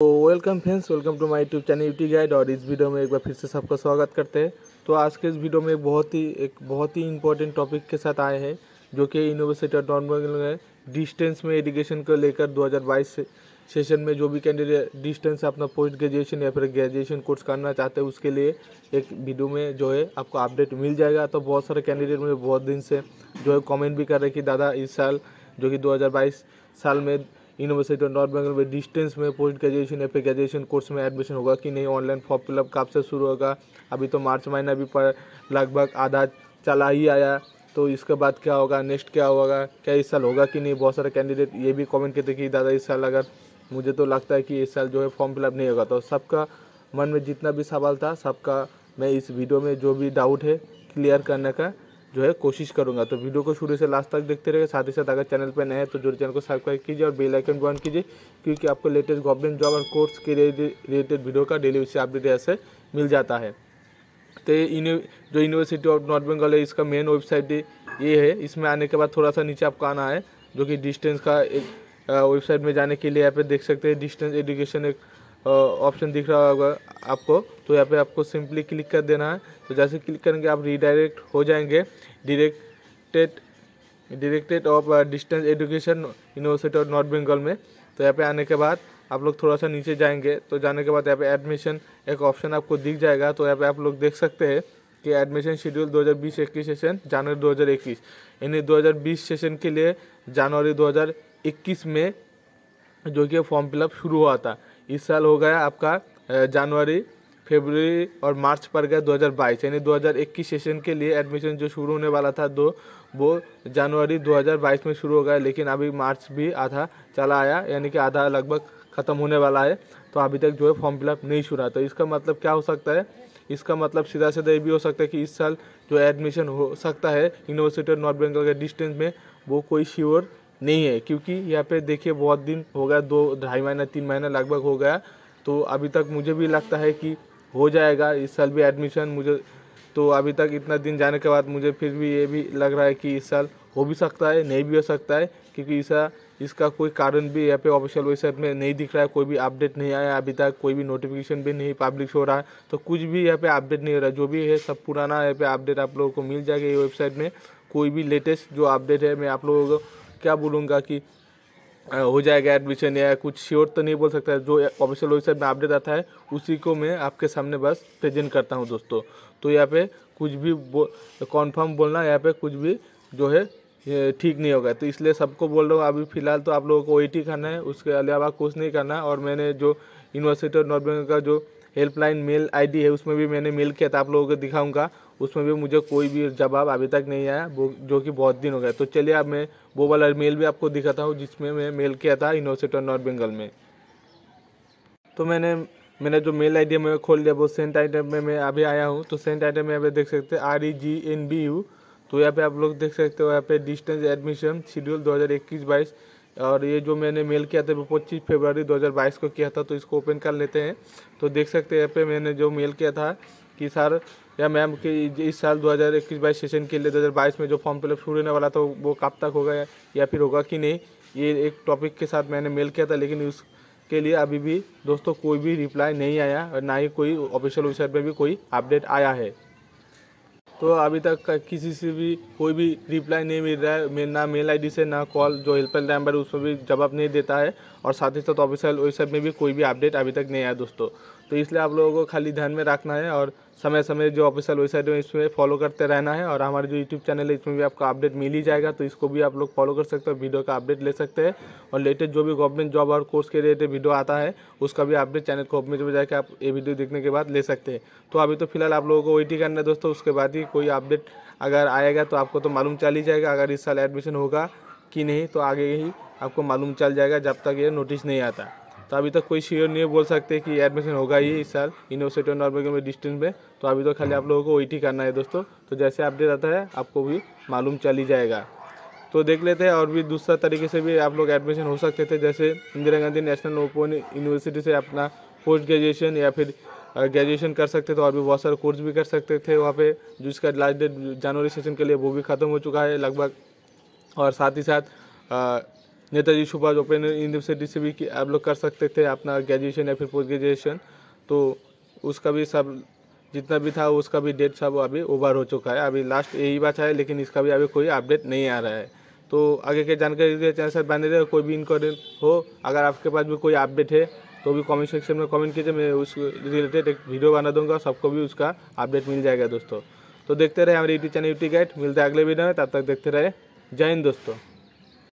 तो welcome friends welcome to my YouTube channel UT guide और इस वीडियो में एक बार फिर से सबका स्वागत करते हैं तो आज के इस वीडियो में बहुत ही एक बहुत ही इंपॉर्टेंट टॉपिक के साथ आए हैं जो कि यूनिवर्सिटी ऑफ नॉर्मल में डिस्टेंस में एडुकेशन को लेकर 2022 सेशन में जो भी कैंडिडेट डिस्टेंस अपना पोस्ट ग्रेजुएशन या फिर ग्रेजुएशन कोर्स करना चाहते हैं उसके लिए एक वीडियो में जो है आपको अपडेट मिल जाएगा तो बहुत सारे कैंडिडेट मुझे बहुत दिन से जो है कॉमेंट भी कर रहे कि दादा इस साल जो कि 2022 साल में यूनिवर्सिटी ऑफ नॉर्थ बंगाल में डिस्टेंस में पोस्ट ग्रेजुएशन या फिर ग्रेजुएशन कोर्स में एडमिशन होगा कि नहीं ऑनलाइन फॉर्म फिलअप कब से शुरू होगा अभी तो मार्च महीना भी पर लगभग आधा चला ही आया तो इसके बाद क्या होगा नेक्स्ट क्या होगा क्या इस साल होगा कि नहीं बहुत सारे कैंडिडेट ये भी कमेंट करते कि दादा इस साल अगर मुझे तो लगता है कि इस साल जो है फॉर्म फिलअप नहीं होगा तो सबका मन में जितना भी सवाल था सबका मैं इस वीडियो में जो भी डाउट है क्लियर करने का जो है कोशिश करूँगा तो वीडियो को शुरू से लास्ट तक देखते रहे साथ ही साथ अगर चैनल पर नए हैं तो जो चैनल को सब्सक्राइब कीजिए और बेल आइकन ऑन कीजिए क्योंकि आपको लेटेस्ट गवर्नमेंट जॉब और कोर्स के रिलेटेड वीडियो का डेली उसे अपडेट ऐसे मिल जाता है तो जो यूनिवर्सिटी ऑफ नॉर्थ बंगाल है इसका मेन वेबसाइट ये है इसमें आने के बाद थोड़ा सा नीचे आपको आना है जो कि डिस्टेंस का एक वेबसाइट में जाने के लिए यहाँ पे देख सकते हैं डिस्टेंस एजुकेशन एक ऑप्शन दिख रहा होगा आपको तो यहाँ पे आपको सिंपली क्लिक कर देना है तो जैसे क्लिक करेंगे आप रीडायरेक्ट हो जाएंगे directed directed of distance education university of north Bengal में तो यहाँ पे आने के बाद आप लोग थोड़ा सा नीचे जाएंगे तो जाने के बाद यहाँ पे एडमिशन एक ऑप्शन आपको दिख जाएगा तो यहाँ पे आप लोग देख सकते हैं कि एडमिशन शेड्यूल 2020-21 सेशन जनवरी 2021 यानी 2020 सेशन के लिए जनवरी 2021 में जो कि फॉर्म फिलअप शुरू हुआ था इस साल हो गया आपका जनवरी फेबररी और मार्च पर गया 2022 यानी 2021 सेशन के लिए एडमिशन जो शुरू होने वाला था दो वो जनवरी 2022 में शुरू हो गया लेकिन अभी मार्च भी आधा चला आया यानी कि आधा लगभग ख़त्म होने वाला है तो अभी तक जो है फॉर्म फिलअप नहीं शुरू रहा तो इसका मतलब क्या हो सकता है इसका मतलब सीधा सीधा ये भी हो सकता है कि इस साल जो एडमिशन हो सकता है यूनिवर्सिटी ऑफ नॉर्थ बंगाल के डिस्टेंस में वो कोई श्योर नहीं है क्योंकि यहाँ पे देखिए बहुत दिन हो गया दो ढाई महीना तीन महीना लगभग हो गया तो अभी तक मुझे भी लगता है कि हो जाएगा इस साल भी एडमिशन मुझे तो अभी तक इतना दिन जाने के बाद मुझे फिर भी ये भी लग रहा है कि इस साल हो भी सकता है नहीं भी हो सकता है क्योंकि इसका इसका कोई कारण भी यहाँ पे ऑफिशियल वेबसाइट में नहीं दिख रहा है कोई भी अपडेट नहीं आया अभी तक कोई भी नोटिफिकेशन भी नहीं पब्लिश हो रहा है तो कुछ भी यहाँ पे अपडेट नहीं हो रहा जो भी है सब पुराना यहाँ पे अपडेट आप लोगों को मिल जाएगा ये वेबसाइट में कोई भी लेटेस्ट जो अपडेट है मैं आप लोगों को क्या बोलूँगा कि हो जाएगा एडमिशन या कुछ श्योर तो नहीं बोल सकता है जो ऑफिशियल वेबसाइट में अपडेट आता है उसी को मैं आपके सामने बस प्रेजेंट करता हूँ दोस्तों तो यहाँ पे कुछ भी बो कॉन्फर्म बोलना यहाँ पे कुछ भी जो है ठीक नहीं होगा तो इसलिए सबको बोल रहा हूँ अभी फ़िलहाल तो आप लोगों को वेट ही करना है उसके अलावा कुछ नहीं करना और मैंने जो यूनिवर्सिटी ऑफ नॉर्थ बंगाल का जो हेल्पलाइन मेल आईडी है उसमें भी मैंने मेल किया था आप लोगों को दिखाऊंगा उसमें भी मुझे कोई भी जवाब अभी तक नहीं आया वो जो कि बहुत दिन हो गया तो चलिए अब मैं वो वाला मेल भी आपको दिखाता हूँ जिसमें मैं मेल किया था यूनिवर्सिटी ऑफ नॉर्थ बंगाल में तो मैंने मैंने जो मेल डी मैं खोल दिया वो सेंट आइटम में मैं अभी आया हूँ तो सेंट आइटम में अभी देख सकते हैं R E G N B U तो यहाँ पे आप लोग देख सकते हो यहाँ पे डिस्टेंस एडमिशन शेड्यूल दो हज़ार और ये जो मैंने मेल किया था वो पच्चीस फरवरी 2022 को किया था तो इसको ओपन कर लेते हैं तो देख सकते हैं यहाँ पे मैंने जो मेल किया था कि सर या मैम कि इस साल 2021 हज़ार सेशन के लिए 2022 में जो फॉर्म फिलअप शुरू होने वाला था वो कब तक होगा या फिर होगा कि नहीं ये एक टॉपिक के साथ मैंने मेल किया था लेकिन उसके लिए अभी भी दोस्तों कोई भी रिप्लाई नहीं आया और ना ही कोई ऑफिशियल वेबसाइट पर भी कोई अपडेट आया है तो अभी तक किसी से भी कोई भी रिप्लाई नहीं मिल रहा है ना मेल आईडी से ना कॉल जो हेल्पलाइन नंबर है उसमें भी जवाब नहीं देता है और साथ ही साथ ऑफिसियल वेबसाइट में भी कोई भी अपडेट अभी तक नहीं आया दोस्तों तो इसलिए आप लोगों को खाली ध्यान में रखना है और समय समय जो ऑफिशियल वेबसाइट है इसमें फॉलो करते रहना है और हमारे जो यूट्यूब चैनल है इसमें भी आपको अपडेट मिल ही जाएगा तो इसको भी आप लोग फॉलो कर सकते हैं वीडियो का अपडेट ले सकते हैं और लेटेस्ट जो भी गवर्नमेंट जॉब और कोर्स के रिलेटेड वीडियो आता है उसका भी अपडेट चैनल को अपडेट में जाकर आप ये वीडियो देखने के बाद ले सकते हैं तो अभी तो फिलहाल आप लोगों को वेट ही करना है दोस्तों उसके बाद ही कोई अपडेट अगर आएगा तो आपको तो मालूम चल ही जाएगा अगर इस साल एडमिशन होगा कि नहीं तो आगे ही आपको मालूम चल जाएगा जब तक ये नोटिस नहीं आता तो अभी तक तो कोई शेयर नहीं बोल सकते कि एडमिशन होगा ही इस साल यूनिवर्सिटी और नॉर्मल में डिस्टेंस में तो अभी तो खाली आप लोगों को वेट ही करना है दोस्तों तो जैसे अपडेट आता है आपको भी मालूम चल ही जाएगा तो देख लेते हैं और भी दूसरा तरीके से भी आप लोग एडमिशन हो सकते थे जैसे Indira Gandhi national open university से अपना पोस्ट ग्रेजुएशन या फिर ग्रेजुएशन कर सकते थे और भी बहुत सारे कोर्स भी कर सकते थे वहाँ पे जिसका लास्ट डेट जनवरी सेशन के लिए वो भी ख़त्म हो चुका है लगभग और साथ ही साथ नेताजी सुभाष ओपन यूनिवर्सिटी से भी आप लोग कर सकते थे अपना ग्रेजुएशन या फिर पोस्ट ग्रेजुएशन तो उसका भी सब जितना भी था उसका भी डेट सब अभी ओवर हो चुका है अभी लास्ट यही बात है लेकिन इसका भी अभी कोई अपडेट नहीं आ रहा है तो आगे के जानकारी के चैनल सर बने रहे कोई भी इंक्वायरी हो अगर आपके पास भी कोई अपडेट है तो भी कमेंट सेक्शन में कमेंट कीजिए मैं उस रिलेटेड एक वीडियो बना दूंगा सबको भी उसका अपडेट मिल जाएगा दोस्तों तो देखते रहे हमारे यूट्यूब चैनल यूट्यूब गाइड मिलते हैं अगले वीडियो में तब तक देखते रहे जय हिंद दोस्तों